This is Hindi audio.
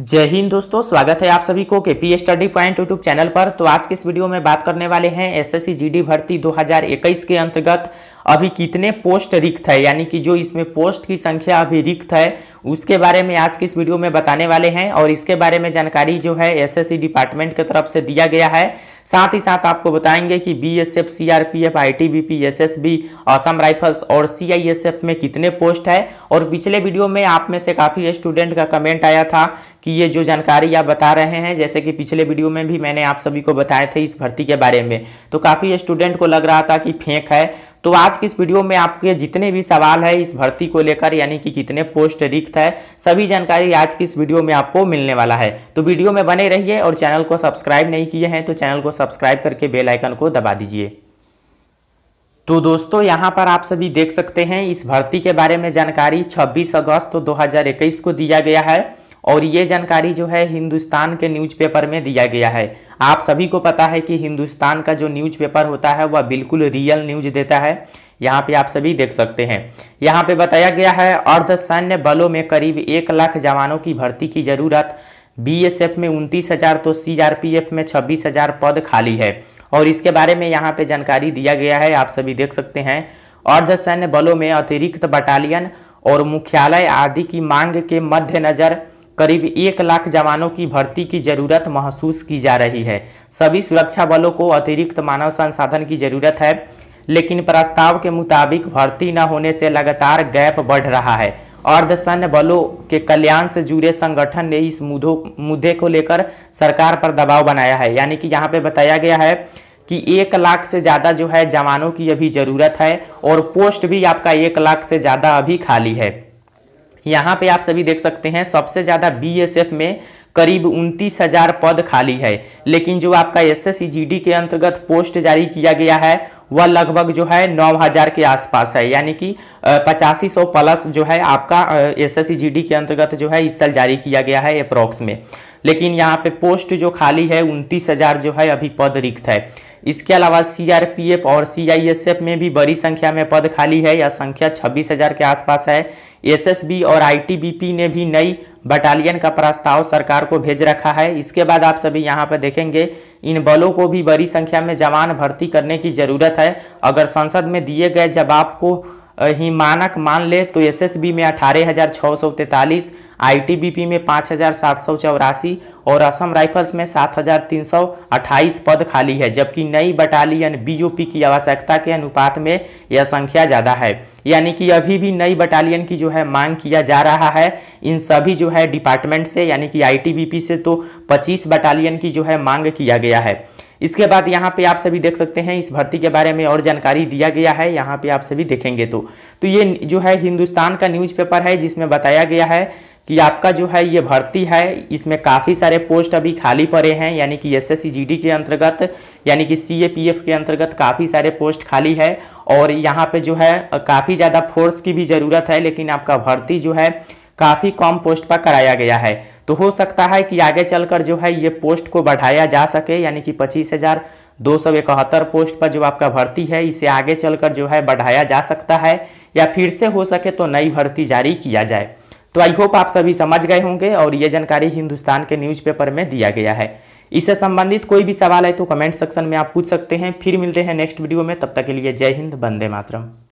जय हिंद दोस्तों स्वागत है आप सभी को K P study point YouTube channel पर तो आज के इस वीडियो में बात करने वाले हैं एसएससी जीडी भर्ती 2021 के अंतर्गत अभी कितने पोस्ट रिक्त है यानी कि जो इसमें पोस्ट की संख्या अभी रिक्त है उसके बारे में आज के इस वीडियो में बताने वाले हैं और इसके बारे में जानकारी जो है एस डिपार्टमेंट की तरफ से दिया गया है साथ ही साथ आपको बताएंगे कि P S S B Assam rifles और एफ में कितने पोस्ट है और पिछले वीडियो में आप में से काफ़ी स्टूडेंट का कमेंट आया था कि ये जो जानकारी आप बता रहे हैं जैसे कि पिछले वीडियो में भी मैंने आप सभी को बताए थे इस भर्ती के बारे में तो काफ़ी स्टूडेंट को लग रहा था कि फेंक है तो आज की इस वीडियो में आपके जितने भी सवाल है इस भर्ती को लेकर यानी कि कितने पोस्ट रिक्त है सभी जानकारी आज की इस वीडियो में आपको मिलने वाला है तो वीडियो में बने रहिए और चैनल को सब्सक्राइब नहीं किए हैं तो चैनल को सब्सक्राइब करके बेल आइकन को दबा दीजिए तो दोस्तों यहाँ पर आप सभी देख सकते हैं इस भर्ती के बारे में जानकारी 26 अगस्त 2021 को दिया गया है और ये जानकारी जो है हिंदुस्तान के न्यूज़पेपर में दिया गया है आप सभी को पता है कि हिंदुस्तान का जो न्यूज़पेपर होता है वह बिल्कुल रियल न्यूज़ देता है यहाँ पे आप सभी देख सकते हैं यहाँ पे बताया गया है अर्ध सैन्य बलों में करीब एक लाख जवानों की भर्ती की जरूरत बीएसएफ में उनतीस हज़ार तो सीआरपीएफ में छब्बीस हज़ार पद खाली है और इसके बारे में यहाँ पे जानकारी दिया गया है आप सभी देख सकते हैं अर्ध सैन्य बलों में अतिरिक्त बटालियन और मुख्यालय आदि की मांग के मद्देनज़र करीब एक लाख जवानों की भर्ती की जरूरत महसूस की जा रही है सभी सुरक्षा बलों को अतिरिक्त मानव संसाधन की जरूरत है लेकिन प्रस्ताव के मुताबिक भर्ती न होने से लगातार गैप बढ़ रहा है अर्धसैन्य बलों के कल्याण से जुड़े संगठन ने इस मुद्दों मुद्दे को लेकर सरकार पर दबाव बनाया है यानी कि यहाँ पे बताया गया है कि एक लाख से ज़्यादा जो है जवानों की अभी ज़रूरत है और पोस्ट भी आपका एक लाख से ज़्यादा अभी खाली है यहाँ पे आप सभी देख सकते हैं सबसे ज़्यादा बी में करीब उनतीस हजार पद खाली है लेकिन जो आपका एस एस के अंतर्गत पोस्ट जारी किया गया है वह लगभग जो है नौ हजार के आसपास है यानी कि पचासी सौ प्लस जो है आपका एस एस के अंतर्गत जो है इस साल जारी किया गया है अप्रोक्स में लेकिन यहाँ पे पोस्ट जो खाली है उनतीस हजार जो है अभी पद रिक्त है इसके अलावा सी और सी में भी बड़ी संख्या में पद खाली है यह संख्या छब्बीस हजार के आसपास है एसएसबी और आईटीबीपी ने भी नई बटालियन का प्रस्ताव सरकार को भेज रखा है इसके बाद आप सभी यहाँ पर देखेंगे इन बलों को भी बड़ी संख्या में जवान भर्ती करने की जरूरत है अगर संसद में दिए गए जवाब को ही मानक मान ले तो एसएसबी में अठारह हज़ार छः सौ तैंतालीस आईटीबीपी में पाँच हज़ार सात सौ चौरासी और असम राइफल्स में सात हज़ार तीन सौ अट्ठाईस पद खाली है जबकि नई बटालियन बीओपी की आवश्यकता के अनुपात में यह संख्या ज़्यादा है यानी कि अभी भी नई बटालियन की जो है मांग किया जा रहा है इन सभी जो है डिपार्टमेंट से यानी कि आईटीबीपी से तो पच्चीस बटालियन की जो है मांग किया गया है इसके बाद यहाँ पे आप सभी देख सकते हैं इस भर्ती के बारे में और जानकारी दिया गया है यहाँ पे आप सभी देखेंगे तो तो ये जो है हिंदुस्तान का न्यूज़पेपर है जिसमें बताया गया है कि आपका जो है ये भर्ती है इसमें काफ़ी सारे पोस्ट अभी खाली पड़े हैं यानी कि एस एस के अंतर्गत यानी कि सी के अंतर्गत काफ़ी सारे पोस्ट खाली है और यहाँ पर जो है काफ़ी ज़्यादा फोर्स की भी ज़रूरत है लेकिन आपका भर्ती जो है काफ़ी कम पोस्ट पर कराया गया है तो हो सकता है कि आगे चलकर जो है ये पोस्ट को बढ़ाया जा सके यानी कि पच्चीस हज़ार दो सौ इकहत्तर पोस्ट पर जो आपका भर्ती है इसे आगे चलकर जो है बढ़ाया जा सकता है या फिर से हो सके तो नई भर्ती जारी किया जाए तो आई होप आप सभी समझ गए होंगे और ये जानकारी हिंदुस्तान के न्यूज़पेपर में दिया गया है इससे संबंधित कोई भी सवाल है तो कमेंट सेक्शन में आप पूछ सकते हैं फिर मिलते हैं नेक्स्ट वीडियो में तब तक के लिए जय हिंद बंदे मातरम